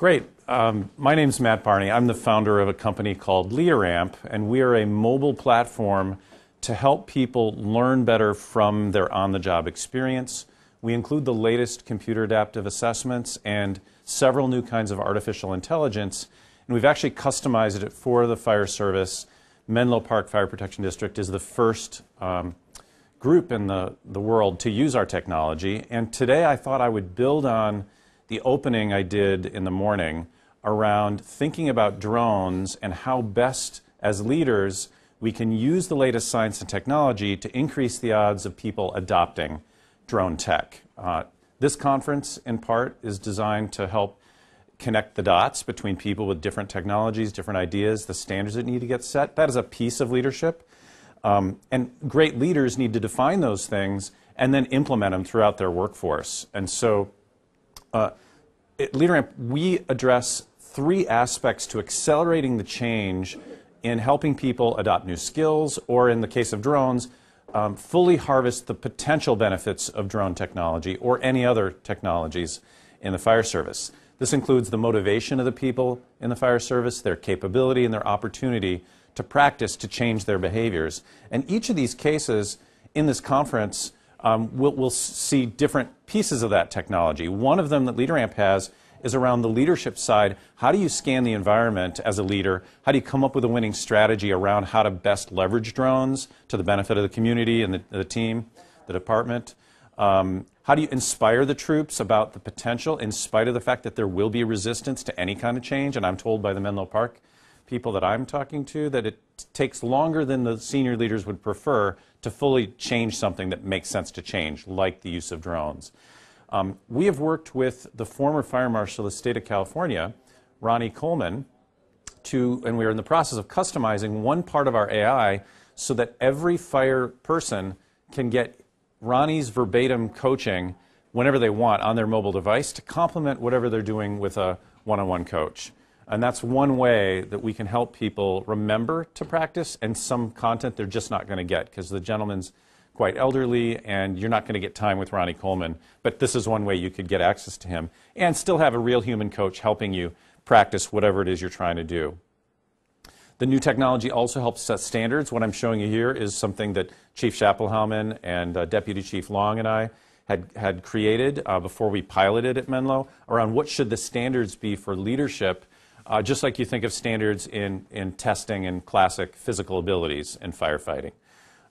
Great. Um, my is Matt Barney. I'm the founder of a company called LeaderAmp, and we are a mobile platform to help people learn better from their on the job experience. We include the latest computer adaptive assessments and several new kinds of artificial intelligence. And we've actually customized it for the fire service. Menlo Park Fire Protection District is the first um, group in the, the world to use our technology. And today I thought I would build on the opening I did in the morning around thinking about drones and how best, as leaders, we can use the latest science and technology to increase the odds of people adopting drone tech. Uh, this conference, in part, is designed to help connect the dots between people with different technologies, different ideas, the standards that need to get set. That is a piece of leadership. Um, and great leaders need to define those things and then implement them throughout their workforce. And so uh, at LeaderAmp, we address three aspects to accelerating the change in helping people adopt new skills, or in the case of drones, um, fully harvest the potential benefits of drone technology or any other technologies in the fire service. This includes the motivation of the people in the fire service, their capability, and their opportunity to practice to change their behaviors. And each of these cases in this conference um, we'll, we'll, see different pieces of that technology. One of them that LeaderAmp has is around the leadership side. How do you scan the environment as a leader? How do you come up with a winning strategy around how to best leverage drones to the benefit of the community and the, the team, the department? Um, how do you inspire the troops about the potential in spite of the fact that there will be resistance to any kind of change? And I'm told by the Menlo Park people that I'm talking to that it takes longer than the senior leaders would prefer to fully change something that makes sense to change, like the use of drones. Um, we have worked with the former fire marshal of the state of California, Ronnie Coleman, to, and we are in the process of customizing one part of our AI so that every fire person can get Ronnie's verbatim coaching whenever they want on their mobile device to complement whatever they're doing with a one-on-one -on -one coach. And that's one way that we can help people remember to practice and some content they're just not going to get because the gentleman's quite elderly and you're not going to get time with Ronnie Coleman. But this is one way you could get access to him and still have a real human coach helping you practice whatever it is you're trying to do. The new technology also helps set standards. What I'm showing you here is something that Chief Chapelhauman and uh, Deputy Chief Long and I had, had created uh, before we piloted at Menlo around what should the standards be for leadership uh, just like you think of standards in, in testing and classic physical abilities in firefighting.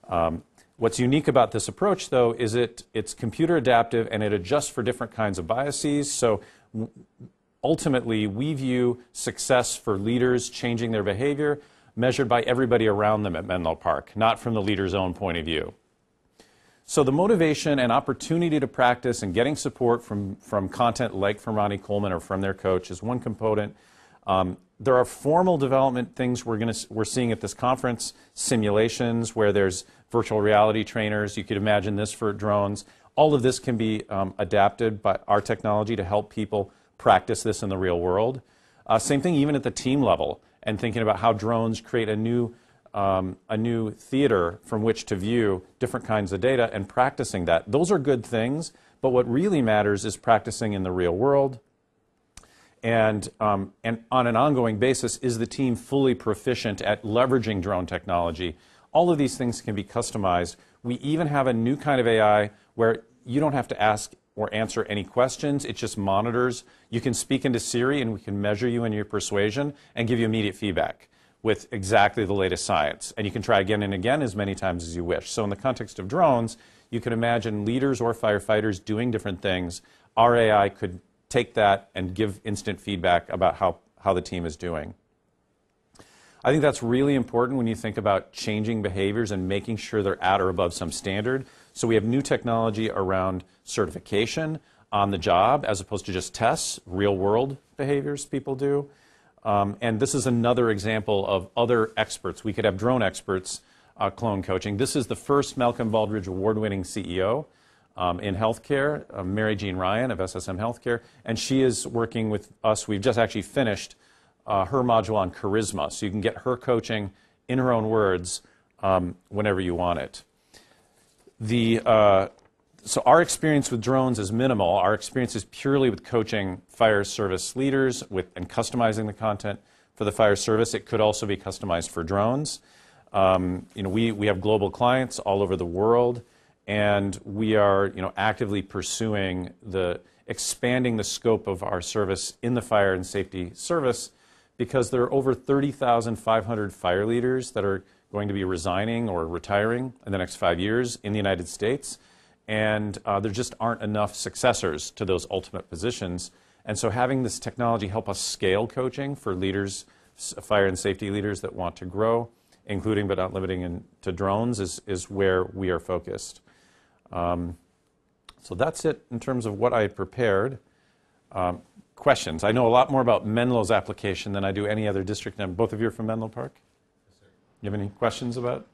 Um, what's unique about this approach, though, is it, it's computer adaptive and it adjusts for different kinds of biases. So ultimately, we view success for leaders changing their behavior measured by everybody around them at Menlo Park, not from the leader's own point of view. So the motivation and opportunity to practice and getting support from, from content like from Ronnie Coleman or from their coach is one component. Um, there are formal development things we're going to we're seeing at this conference, simulations where there's virtual reality trainers. You could imagine this for drones. All of this can be um, adapted by our technology to help people practice this in the real world. Uh, same thing even at the team level and thinking about how drones create a new um, a new theater from which to view different kinds of data and practicing that. Those are good things, but what really matters is practicing in the real world and, um, and on an ongoing basis, is the team fully proficient at leveraging drone technology? All of these things can be customized. We even have a new kind of AI where you don't have to ask or answer any questions. It just monitors. You can speak into Siri and we can measure you and your persuasion and give you immediate feedback with exactly the latest science. And you can try again and again as many times as you wish. So, in the context of drones, you can imagine leaders or firefighters doing different things. Our AI could take that and give instant feedback about how, how the team is doing. I think that's really important when you think about changing behaviors and making sure they're at or above some standard. So we have new technology around certification on the job as opposed to just tests, real world behaviors people do. Um, and this is another example of other experts. We could have drone experts uh, clone coaching. This is the first Malcolm Baldridge award winning CEO um, in healthcare, uh, Mary Jean Ryan of SSM Healthcare, and she is working with us. We've just actually finished uh, her module on charisma, so you can get her coaching in her own words um, whenever you want it. The, uh, so our experience with drones is minimal. Our experience is purely with coaching fire service leaders with, and customizing the content for the fire service. It could also be customized for drones. Um, you know, we, we have global clients all over the world and we are you know, actively pursuing the expanding the scope of our service in the fire and safety service because there are over 30,500 fire leaders that are going to be resigning or retiring in the next five years in the United States. And uh, there just aren't enough successors to those ultimate positions. And so having this technology help us scale coaching for leaders, fire and safety leaders that want to grow, including but not limiting to drones, is, is where we are focused. Um, so that's it in terms of what I prepared. Um, questions. I know a lot more about Menlo's application than I do any other district. And both of you are from Menlo Park? Yes, sir. You have any questions about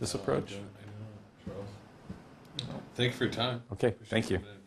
this no, uh, approach? I don't, I don't no. Thank you for your time. Okay, Appreciate thank you.